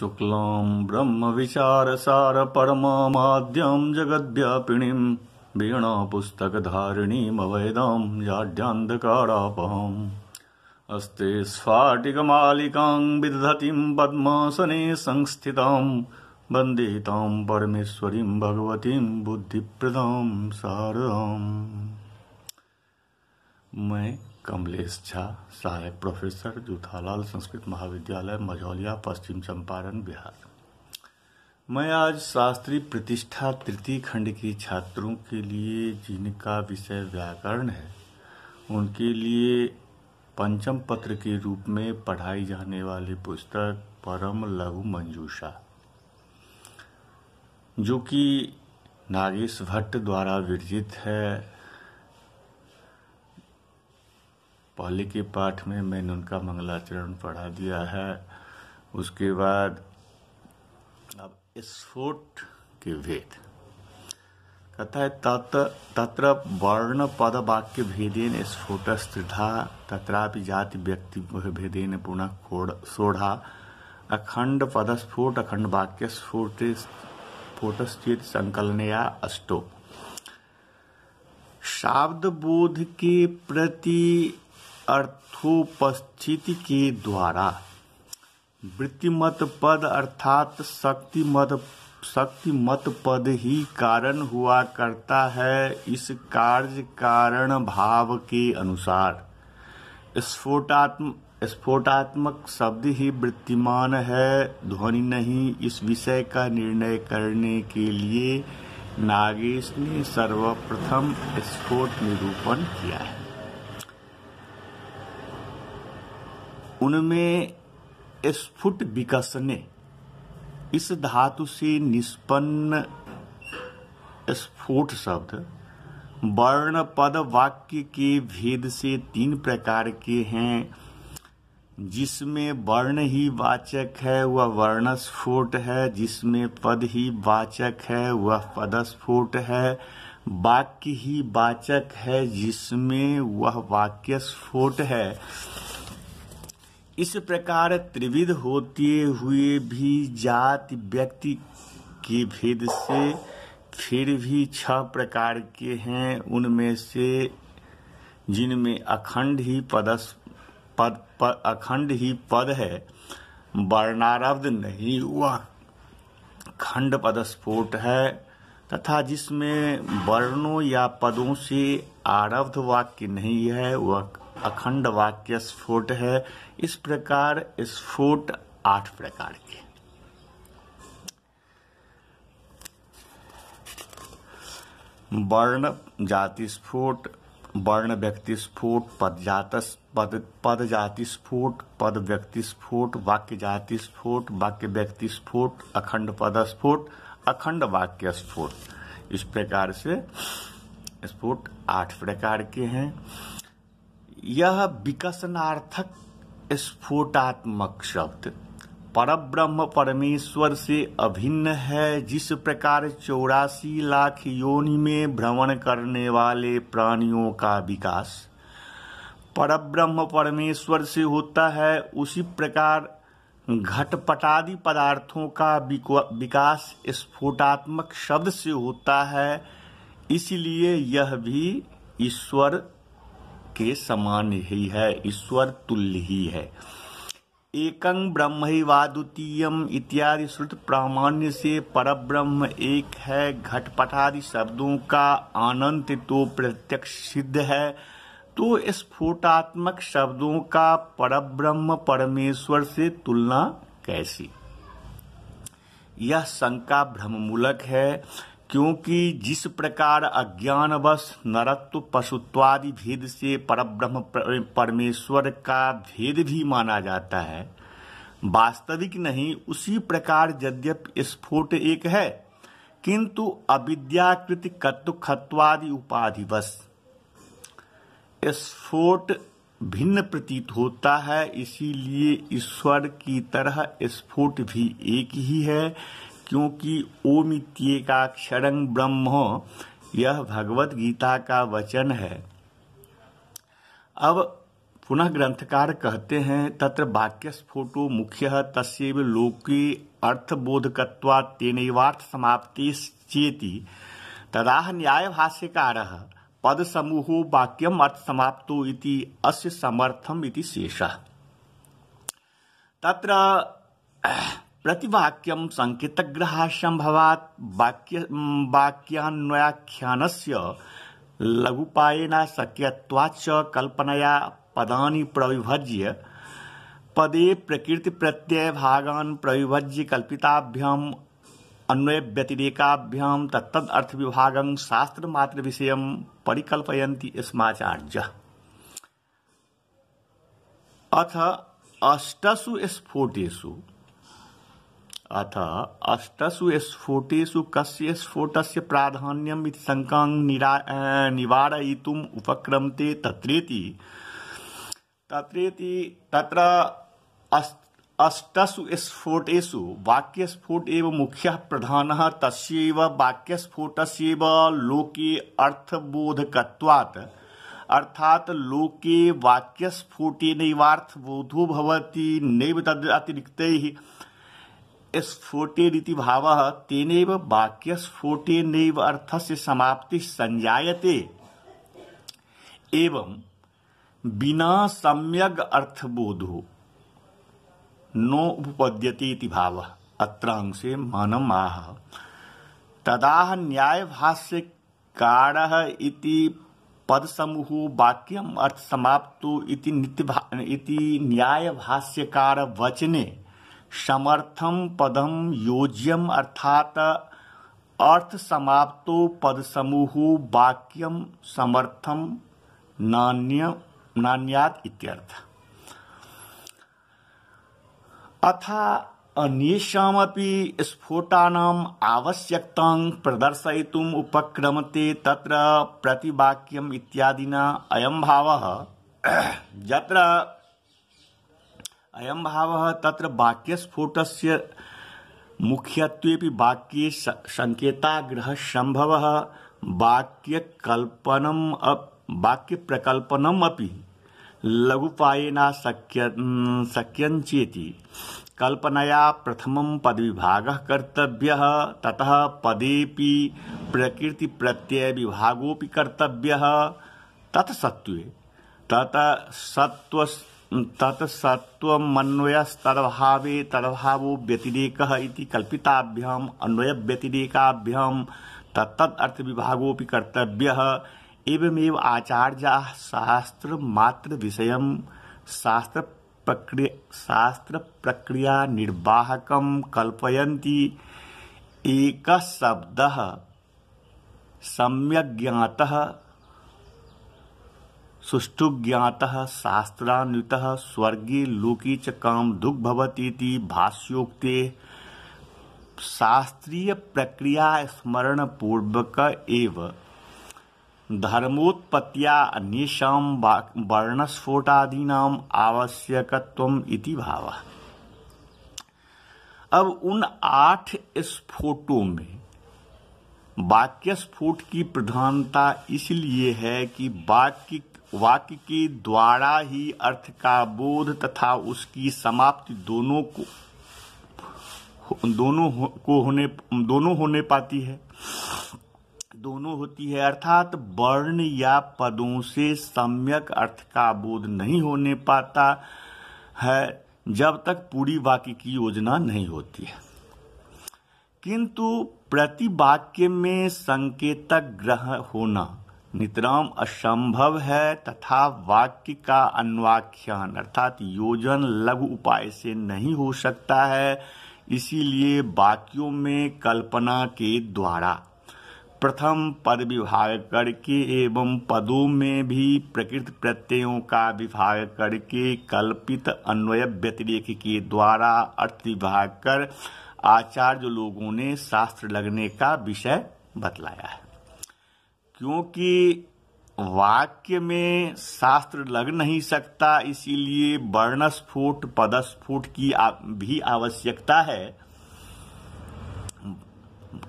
शुक्लां ब्रह्मविचारसारपरमामाद्यां जगद्व्यापिणीं वीणापुस्तकधारिणीमवैदां जाड्यान्धकारापहाम् अस्ते स्फाटिकमालिकां विदधतीं पद्मासने संस्थितां वन्दितां परमेश्वरीं भगवतीं बुद्धिप्रदां शारदाम् मैं कमलेश झा सहायक प्रोफेसर जूथालाल संस्कृत महाविद्यालय मझौलिया पश्चिम चंपारण बिहार मैं आज शास्त्रीय प्रतिष्ठा तृतीय खंड की छात्रों के लिए जिनका विषय व्याकरण है उनके लिए पंचम पत्र के रूप में पढ़ाई जाने वाली पुस्तक परम लघु मंजूषा जो कि नागेश भट्ट द्वारा विरजित है पहले के पाठ में मैंने उनका मंगलाचरण पढ़ा दिया है उसके बाद अब स्फोट के भेद कथा है तत्र वर्ण पद वाक्य भेदेन स्फोट स्त्रिधा तथा जाति व्यक्ति भेदेन पुनः सोढ़ा अखंड पदस्फोट अखंड वाक्य स्फोट स्फोटस्थित या अष्टो शाब्द बोध के प्रति अर्थोपस्थिति के द्वारा वृत्तिमत पद अर्थात शक्तिमत शक्तिमत पद ही कारण हुआ करता है इस कार्य कारण भाव के अनुसार स्फोटात्म स्फोटात्मक शब्द ही वृत्तिमान है ध्वनि नहीं इस विषय का निर्णय करने के लिए नागेश ने सर्वप्रथम स्फोट निरूपण किया है उनमें स्फुट विकसने इस धातु से निष्पन्न स्फोट शब्द वर्ण पद वाक्य के भेद से तीन प्रकार के हैं जिसमें वर्ण ही वाचक है वह वर्ण स्फोट है जिसमें पद ही वाचक है वह पदस्फोट है वाक्य ही वाचक है जिसमें वह वाक्य स्फोट है इस प्रकार त्रिविध होते हुए भी जाति व्यक्ति के भेद से फिर भी छह प्रकार के हैं उनमें से जिनमें अखंड ही पदस पद पद अखंड ही पद है वर्णारब्ध नहीं हुआ खंड पदस्फोट है तथा जिसमें वर्णों या पदों से आरब्ध वाक्य नहीं है वह अखंड वाक्य स्फोट है इस प्रकार स्फोट आठ प्रकार के वर्ण जाति स्फोट वर्ण व्यक्ति स्फोट पद जात पद पद जाति स्फोट पद व्यक्ति स्फोट वाक्य जाति स्फोट वाक्य व्यक्ति स्फोट अखंड पद स्फोट अखंड वाक्य स्फोट इस प्रकार से स्फोट आठ प्रकार के हैं यह विकसनार्थक स्फोटात्मक शब्द परब्रह्म परमेश्वर से अभिन्न है जिस प्रकार चौरासी लाख योनि में भ्रमण करने वाले प्राणियों का विकास परब्रह्म परमेश्वर से होता है उसी प्रकार घटपटादि पदार्थों का विकास स्फोटात्मक शब्द से होता है इसलिए यह भी ईश्वर के समान ही है ईश्वर तुल्य ही है एकं ब्रह्म वादुतीयम इत्यादि श्रुत प्रामाण्य से पर ब्रह्म एक है घटपटादि शब्दों का अनंत तो प्रत्यक्ष सिद्ध है तो स्फोटात्मक शब्दों का परब्रह्म परमेश्वर से तुलना कैसी यह शंका भ्रममूलक है क्योंकि जिस प्रकार अज्ञानवश नरत्व पशुत्वादि भेद से परब्रह्म परमेश्वर का भेद भी माना जाता है वास्तविक नहीं उसी प्रकार यद्यप स्फोट एक है किंतु अविद्याकृत कत्व खत्वादि उपाधिवश स्फोट भिन्न प्रतीत होता है इसीलिए ईश्वर की तरह स्फोट भी एक ही है क्योंकि ओमित्ये का ब्रह्म यह भगवत गीता का वचन है अब पुनः ग्रंथकार कहते हैं तत्र वाक्यस्फोटो मुख्य तस्व लोके अर्थबोधकत्वा तेनैवार्थ समाप्ति चेति तदा न्याय भाष्यकार पद समूहो वाक्यम अर्थ समाप्तो इति अस्य समर्थम इति शेष तत्र प्रतिवाक्यम संकेत ग्रह संभवात वाक्य वाक्यान्वयाख्यान से वाक्यान्वयाख्यानस्य लघुपायेनाशक्यत्वाच्च कल्पनया पदानि प्रविभज्य पदे प्रकृति प्रत्यय प्रकृतिप्रत्ययभागान् प्रविभज्य अन्वय तत्द अर्थ विभाग शास्त्र मात्र विषय परिकल्पयती स्माचार्यः अथ अष्टसु स्फोटेशु अथ अष्टु स्फोटेशु कस्य स्फोटस्य प्राधान्यम् इति शङ्कां निरा निवारयितुम् उपक्रमते तत्रेति तत्रेति तत्र वाक्यस्फोट एव प्रधान प्रधानः तस्यैव लोके अर्थबोधक अर्थात लोके वाक्यस्फोटेनैवार्थबोधो भवति नैव तद् अतिरिक्तैः स्फोटे रीति भाव तेन वाक्य स्फोटे नर्थ से समाप्ति संजाते एवं बिना सम्यक अर्थबोधो नो उपपद्यते भाव अत्र अत्रांशे मन आह तदा न्याय भाष्य कार पद समूह वाक्यम अर्थ समाप्तो इति नित्य इति न्याय भाष्यकार वचने समर्थम पदम योज्यम अर्थात अर्थ समाप्तो पद समूह वाक्यम समर्थम नान्य नान्यात इत्यर्थ अथा अन्येषामपि स्फोटा आवश्यकता प्रदर्शयितुम् उपक्रमते तत्र प्रतिवाक्यम इत्यादिना अयम भाव जत्र अयम भाव तत्र वाक्यस्फोट मुख्यत्वेपि वाक्ये संकेताग्रह संभव वाक्यकल्पनम वाक्य प्रकल्पनम अपि शक्य शक्यंचेति कल्पनया प्रथम पद विभाग कर्तव्य ततः पदे प्रकृति प्रत्यय विभागोपि कर्तव्य तत्सत्व तत्सत्व तत् सत्वमन्वयस्तदभावे तदभावो विभागों कर्तव्य कल्पिताभ्याम् अन्वयव्यतिरेकाभ्यां शास्त्र शास्त्र कर्तव्यः शास्त्र प्रक्रिया शास्त्रमात्रविषयं शास्त्रप्रक्रिय शास्त्रप्रक्रियानिर्वाहकं कल्पयन्ति एकः शब्दः सम्यग् ज्ञातः ज्ञात शास्त्रान्वितः स्वर्गी लोकी च काम कामदुग्भवतीति भाष्योक्ते शास्त्रीय प्रक्रिया स्मरण पूर्वक एव धर्मोत्पत्तिया अन्येषां वर्णस्फोटादीना आवश्यक इति भाव अब उन आठ स्फोटों में वाक्य स्फोट की प्रधानता इसलिए है कि वाक्य वाक्य के द्वारा ही अर्थ का बोध तथा उसकी समाप्ति दोनों को दोनों को होने दोनों होने पाती है दोनों होती है अर्थात वर्ण या पदों से सम्यक अर्थ का बोध नहीं होने पाता है जब तक पूरी वाक्य की योजना नहीं होती है किंतु प्रति वाक्य में संकेतक ग्रह होना नितराम असंभव है तथा वाक्य का अन्वाख्यान अर्थात योजन लघु उपाय से नहीं हो सकता है इसीलिए वाक्यों में कल्पना के द्वारा प्रथम पद विभाग करके एवं पदों में भी प्रकृत प्रत्ययों का विभाग करके कल्पित अन्वय व्यतिरेक के द्वारा अर्थ विभाग कर आचार्य लोगों ने शास्त्र लगने का विषय बतलाया है क्योंकि वाक्य में शास्त्र लग नहीं सकता इसीलिए वर्णस्फोट पदस्फोट की भी आवश्यकता है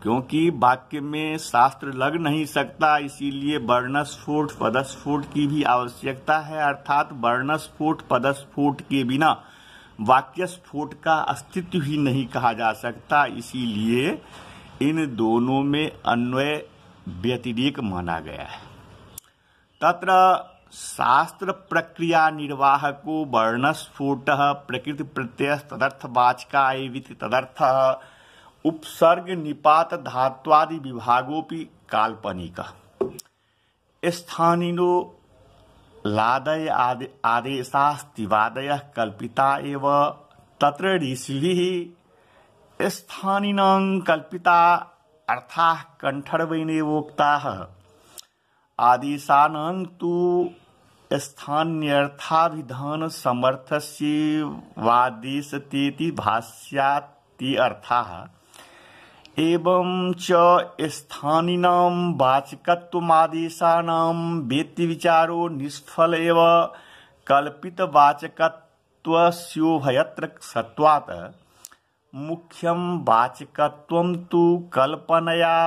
क्योंकि वाक्य में शास्त्र लग नहीं सकता इसीलिए वर्णस्फोट पदस्फोट की भी आवश्यकता है अर्थात वर्णस्फोट पदस्फोट के बिना वाक्यस्फोट का अस्तित्व ही नहीं कहा जा सकता इसीलिए इन दोनों में अन्वय व्यतिरेक माना गया है तत्र शास्त्र प्रक्रिया निर्वाहको वर्णस्फोट प्रकृति प्रत्यय तदर्थ वाचका तदर्थ उपसर्ग निपात धात्वादि की काल्पनिक स्थानीनो लादय आदे आदेशास्तिवादय कल्पिता एव तत्र ऋषि स्थानिनं कल्पिता अर्थाः कण्ठर्वैनैवोक्ताः आदेशानन् तु स्थान्यर्थाभिधानसमर्थस्यैवादेशतेति भाष्यात्ति अर्थाः एवं च स्थानिनां वाचकत्वमादेशानां विचारो निष्फल एव सत्वात् मुख्यम वाचकत्वं तो कल्पनया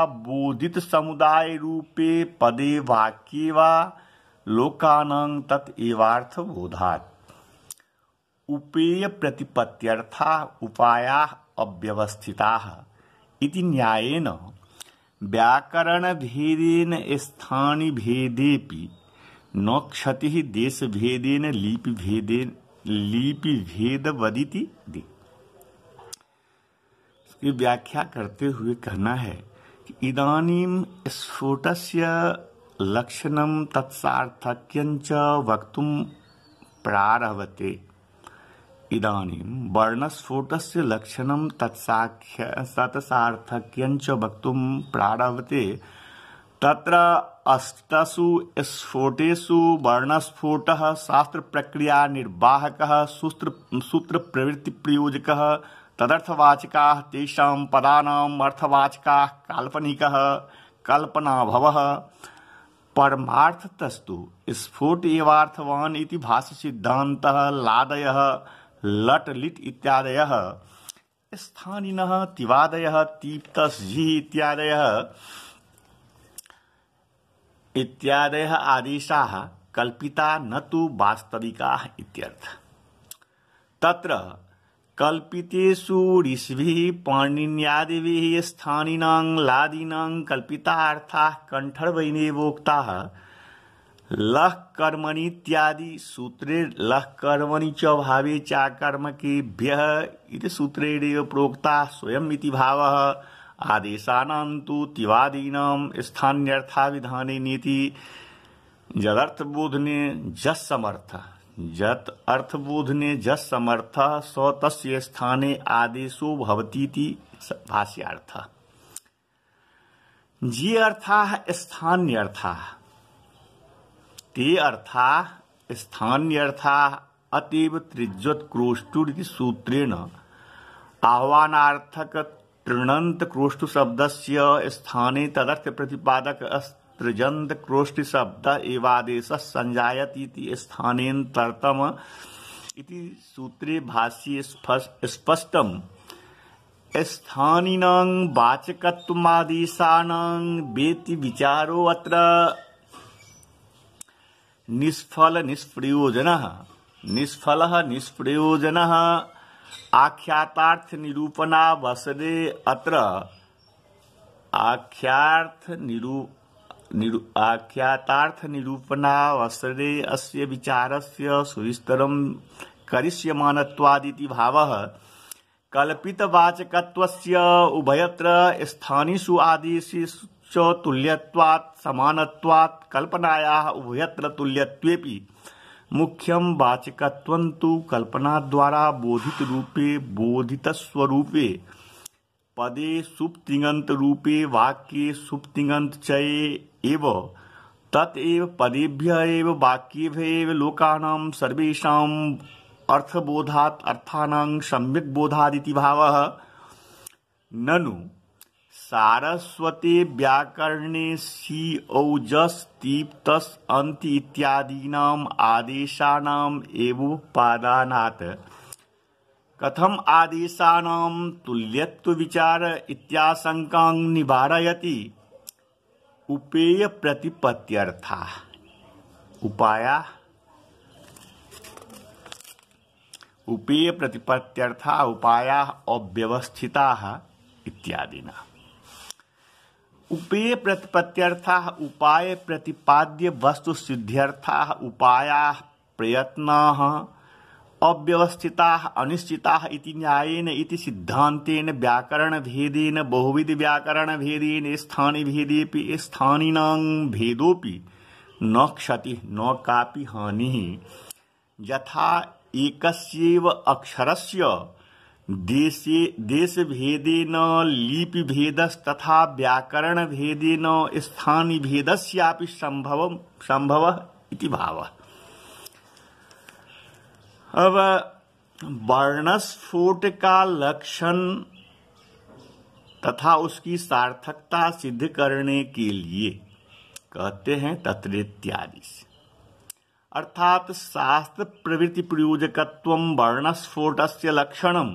रूपे पदे वाक्ये वा लोकानां तत् एवार्थबोधात् उपेयप्रतिपत्त्यर्थाः उपायाः अव्यवस्थिताः इति न्यायेन व्याकरणभेदेन स्थानिभेदेऽपि न क्षति देशभेदेन लिपिभेदेन लिपिभेदवदिति दी ये व्याख्या करते हुए कहना है कि इदानीम से लक्षण तत्सार्थक्य वक्त प्रारभते इदानीम वर्णस्फोट लक्षण तत्साख्य तत्सार्थक्य वक्त प्रारभते तत्र अष्टसु स्फोटेषु वर्णस्फोटः शास्त्रप्रक्रियानिर्वाहकः सूत्र सूत्रप्रवृत्तिप्रयोजकः तदर्थवाचिकाः तेषां पदानाम् अर्थवाचिकाः काल्पनिकः कल्पनाभवः परमार्थतस्तु स्फोट एवार्थवान् इति भाषसिद्धान्तः लादयः लट् लिट् इत्यादयः स्थानिनः तिवादयः तीप्तस्झि इत्यादयः इत्यादय आदेशा कल्पिता न तो वास्तविका इत्यर्थ तत्र कल्पितेषु ऋषिभिः स्थानीना लादीना कल्पिता कल्पितार्थाः कण्ठर्वैनेवोक्ताः लह कर्मणि इत्यादि सूत्रे लह कर्मणि च भावे चाकर्मकेभ्यः इति सूत्रेणेव प्रोक्ता स्वयं भाव आदेशानां तु तिवादीनां स्थान्यर्थाविधाने नीति जदर्थबोध ने जस समर्थ जत अर्थबोध ने जस समर्थ सौ तस्य स्थाने आदेशो भवतीति भाष्यार्थ जी अर्था स्थान्यर्था ते अर्था स्थान्यर्था अतीव त्रिज्वत क्रोष्टुर सूत्रेण आह्वानार्थक तृणंत क्रोष्ठ शब्द से स्थाने तदर्थ प्रतिपादक अस्त्रजंत क्रोष्ठ शब्द एवादेश संजायती स्थानेन्तरतम इति सूत्रे भाष्य स्पष्ट स्थानिनां वाचकत्वमादेशानां वेति विचारो अत्र निष्फल निष्प्रयोजन निष्फल निष्प्रयोजन आख्यातार्थ निरूपणावसरे अत्र आख्यार्थ निरू निरु आख्यातार्थ निरूपणावसरे अस्य विचारस्य सुविस्तरं करिष्यमानत्वादिति भावः कल्पितवाचकत्वस्य उभयत्र स्थानिषु च तुल्यत्वात् समानत्वात् कल्पनायाः उभयत्र तुल्यत्वेऽपि मुख्यम वाचकत्व तो कल्पना द्वारा बोधित रूपे बोधित स्वरूपे पदे सुप्तिगंत रूपे वाक्ये सुप्तिगंत चये एव तत्व पदेभ्य एव वाक्येभ्य लोकानां सर्वेषाम् अर्थबोधात् अर्थानां सम्यक् बोधादिति भावः ननु सारस्वती व्याकरणे सी औजस् अंत इत्यादीना इत्यादीनाम् आदेशानाम् एवोपादानात् कथम आदेशानां तुल्यत्वविचार इत्याशङ्कां निवारयति उपेय उपेयप्रतिपत्त्यर्था उपाया उपेय प्रतिपत्त्यर्था उपाया अव्यवस्थिता इत्यादिना उपेय प्रतिपत्थ उपाय प्रतिपाद्य वस्तु सिद्ध्यर्था उपाया प्रयत्न अव्यवस्थिता अनिश्चिता इति सिद्धांत व्याकरण भेदेन बहुविध व्याकरण भेदेन स्थानी भेदे स्थानी भेदोपि न क्षति न का हानि यथा अक्षर से देशे देश भेदे न लिपि तथा व्याकरण भेदे न स्थानीय भेद संभव संभव इति भाव अब वर्णस्फोट का लक्षण तथा उसकी सार्थकता सिद्ध करने के लिए कहते हैं तत्रेत्यादि से अर्थात शास्त्र प्रवृत्ति प्रयोजकत्व वर्णस्फोट से लक्षणम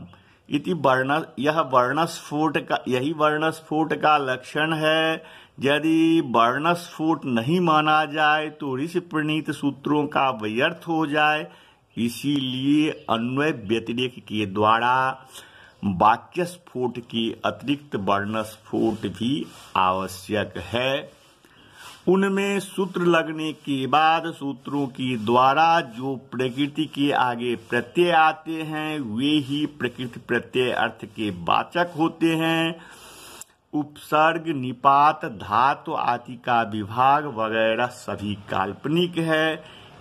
इति वर्ण यह वर्णस्फोट का यही वर्णस्फोट का लक्षण है यदि वर्णस्फोट नहीं माना जाए तो ऋषि प्रणीत सूत्रों का व्यर्थ हो जाए इसीलिए अन्वय व्यतिरेक के द्वारा वाक्य स्फोट के अतिरिक्त वर्णस्फोट भी आवश्यक है उनमें सूत्र लगने के बाद सूत्रों के द्वारा जो प्रकृति के आगे प्रत्यय आते हैं वे ही प्रकृति प्रत्यय अर्थ के वाचक होते हैं उपसर्ग निपात धातु आदि का विभाग वगैरह सभी काल्पनिक है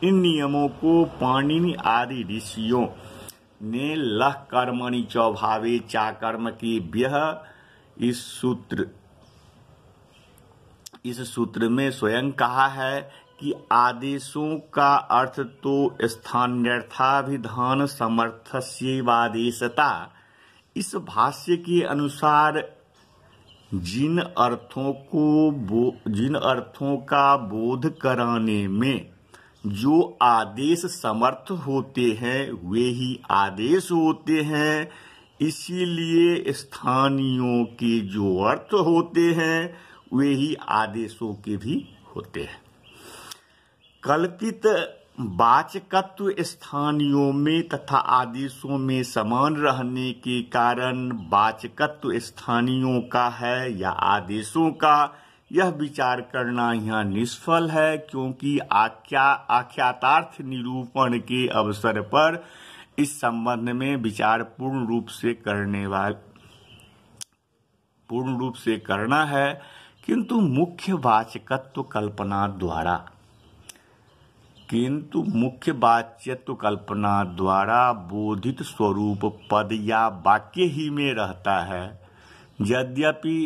इन नियमों को पाणिनि आदि ऋषियों ने लह कर्मणि चौभावे चाकर्म के व्यह इस सूत्र इस सूत्र में स्वयं कहा है कि आदेशों का अर्थ तो स्थान्यर्थाभिधान समर्थस्यवादेशता इस भाष्य के अनुसार जिन अर्थों को जिन अर्थों का बोध कराने में जो आदेश समर्थ होते हैं वे ही आदेश होते हैं इसीलिए स्थानियों के जो अर्थ होते हैं वे ही आदेशों के भी होते हैं कल्पित वाचकत्व स्थानियों में तथा आदेशों में समान रहने के कारण वाचकत्व स्थानियों का है या आदेशों का यह विचार करना यहाँ निष्फल है क्योंकि आख्या आख्यातार्थ निरूपण के अवसर पर इस संबंध में विचार पूर्ण रूप से करने वाले पूर्ण रूप से करना है किंतु मुख्य वाचकत्व कल्पना द्वारा किंतु मुख्य वाच्यत्व कल्पना द्वारा बोधित स्वरूप पद या वाक्य ही में रहता है यद्यपि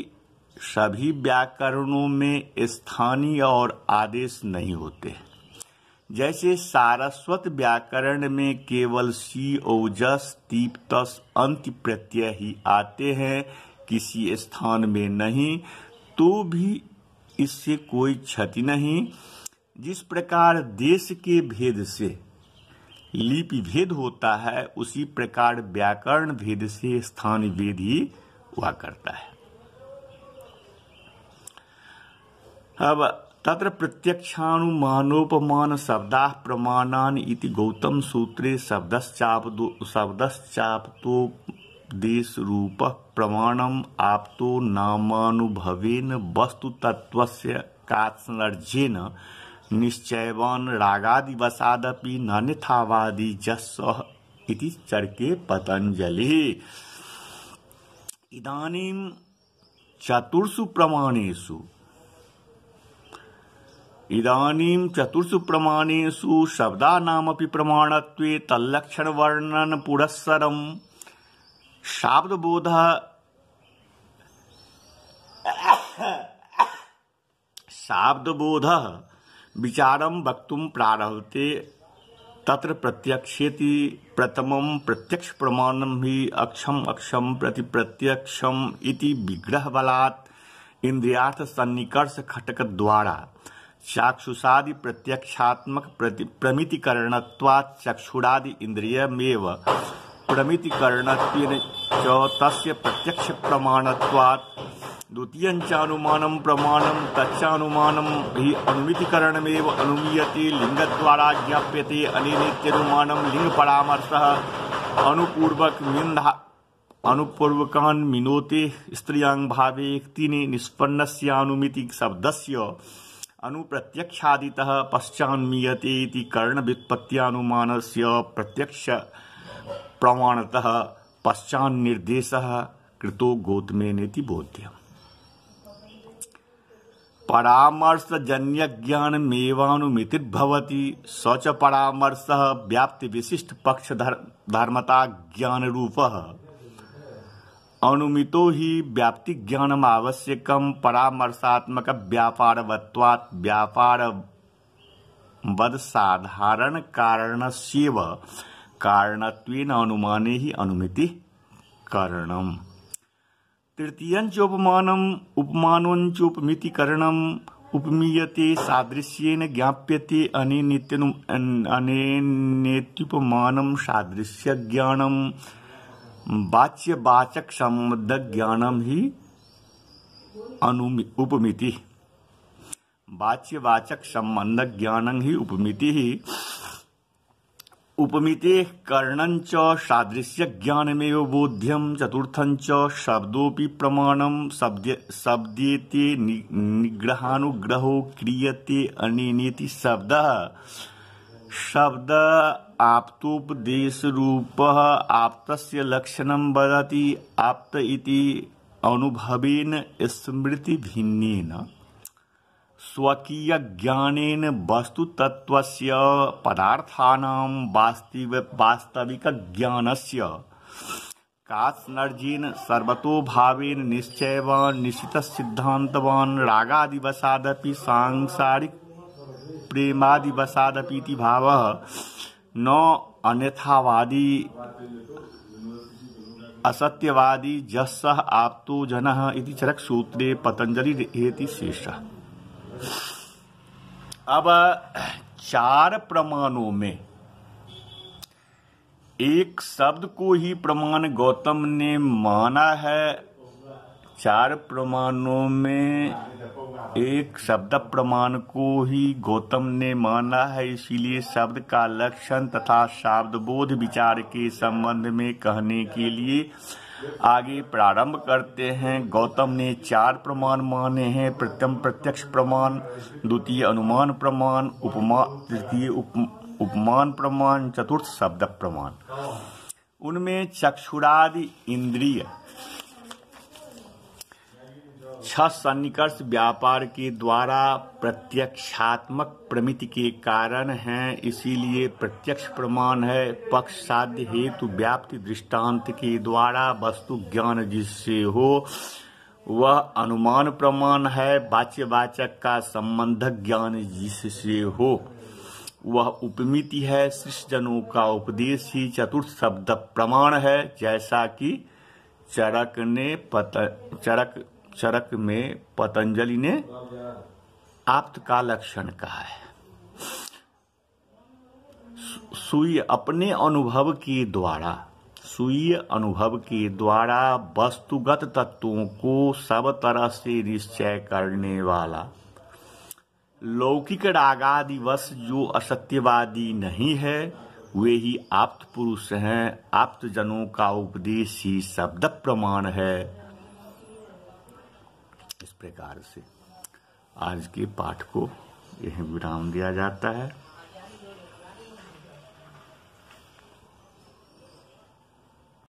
सभी व्याकरणों में स्थानीय और आदेश नहीं होते जैसे सारस्वत व्याकरण में केवल सी ओजस तीप तस अंत प्रत्यय ही आते हैं किसी स्थान में नहीं तो भी इससे कोई क्षति नहीं जिस प्रकार देश के भेद से लिपि भेद होता है उसी प्रकार व्याकरण भेद से स्थान भेद ही हुआ करता है अब तत्र प्रत्यक्षानुमानोपमान शब्दा प्रमाणान इति गौतम सूत्रे शब्दश्चाप तो देश रूप प्रमाणम आप तो नामानुभवेन वस्तु तत्व कात्सर्जेन निश्चयवान रागादिवसादपि नन्यथावादी जस इति चरके पतंजलि इदानीं चतुर्षु प्रमाणेषु इदानीं चतुर्षु प्रमाणेषु शब्दानामपि प्रमाणत्वे तल्लक्षण वर्णन तल्लक्षणवर्णनपुरस्सरम् शाब्द बोध विचारं वक्तुं प्रारभते तत्र प्रत्यक्षेति प्रथमं प्रत्यक्षप्रमाणं हि अक्षम अक्षम प्रति प्रत्यक्षम इति बलात् इंद्रियार्थ सन्निकर्ष खटक द्वारा चाक्षुषादि प्रत्यक्षात्मक प्रति चक्षुरादि इंद्रियमेव प्रमितिकरणत्वेन च तस्य प्रत्यक्षप्रमाणत्वात् द्वितीयं च अनुमानं प्रमाणं तच्च अनुमानं हि अनुमितिकरणमेव अनुमीयते लिङ्गद्वारा ज्ञाप्यते लिंग परामर्श अनुपूर्वक निन्दा अनुपूर्वकान् मिनोते स्त्रियांग भावे तिने निष्पन्नस्यानुमिति शब्दस्य अनुप्रत्यक्षादितः पश्चान्मीयते इति कर्णव्युत्पत्त्यानुमानस्य प्रत्यक्ष प्रमाणतः निर्देश कृतो गोतमे नेति बोध्यम परामर्शजन्य ज्ञान मेवानुमितिर्भवति स च परामर्श व्याप्ति विशिष्ट पक्ष धर्मता ज्ञान रूप अनुमितो ही व्याप्ति ज्ञान आवश्यक परामर्शात्मक वत्वात् व्यापार वद साधारण कारण सेवा कारण अनुमाने ही अनुमिति कारणम तृतीयंचोपमानम उपमानोंचोपमिति करण उपमीयते सादृश्येन ज्ञाप्यते सादृश्य बाच्यवाचक अनेत्यनु अनेनेत्युपमानं सादृश्यज्ञानं वाच्यवाचकसम्बद्धज्ञानं हि अनुमि उपमितिः ही, उपमिति ही। उपमिते कर्णं च सादृश्य ज्ञानमेव बोध्यम चतुर्थं च शब्दोपि प्रमाणम शब्देते निग्रहानुग्रहो क्रियते अनेनेति शब्दः शब्द आप्तोपदेश रूपः आप्तस्य लक्षणं वदति आप्त इति अनुभवेन स्मृतिभिन्नेन स्वकीय ज्ञानेन वस्तु तत्व पदार्थानां वास्तविक वास्तविक ज्ञानस्य कात्स्नर्जीन सर्वतो भावेन निश्चय निश्चित सिद्धांतवान रागादिवसादपि सांसारिक प्रेमादिवसादपीति भाव न अन्यथावादी असत्यवादी जस्सः आप्तो जन इति चरकसूत्रे पतञ्जलिरेति शेषः अब चार प्रमाणों में एक शब्द को ही प्रमाण गौतम ने माना है चार प्रमाणों में एक शब्द प्रमाण को ही गौतम ने माना है इसीलिए शब्द का लक्षण तथा शब्द बोध विचार के संबंध में कहने के लिए आगे प्रारंभ करते हैं गौतम ने चार प्रमाण माने हैं प्रथम प्रत्यक्ष प्रमाण द्वितीय अनुमान प्रमाण उपमा तृतीय उपमान प्रमाण चतुर्थ शब्द प्रमाण उनमें चक्षुरादि इंद्रिय छह सन्निकर्ष व्यापार के द्वारा प्रत्यक्षात्मक प्रमिति के कारण हैं इसीलिए प्रत्यक्ष प्रमाण है पक्ष साध्य हेतु व्याप्ति दृष्टांत के द्वारा वस्तु ज्ञान जिससे हो वह अनुमान प्रमाण है वाच्यवाचक का संबंधक ज्ञान जिससे हो वह उपमिति है शिष्यजनों का उपदेश ही चतुर्थ शब्द प्रमाण है जैसा कि चरक ने पत चरक चरक में पतंजलि ने आप्त का लक्षण कहा है सुई अपने अनुभव के द्वारा सुई अनुभव के द्वारा वस्तुगत तत्वों को सब तरह से निश्चय करने वाला लौकिक रागादिवश जो असत्यवादी नहीं है वे ही आप्त पुरुष हैं आप्त जनों का उपदेश ही शब्द प्रमाण है प्रकार से आज के पाठ को यह विराम दिया जाता है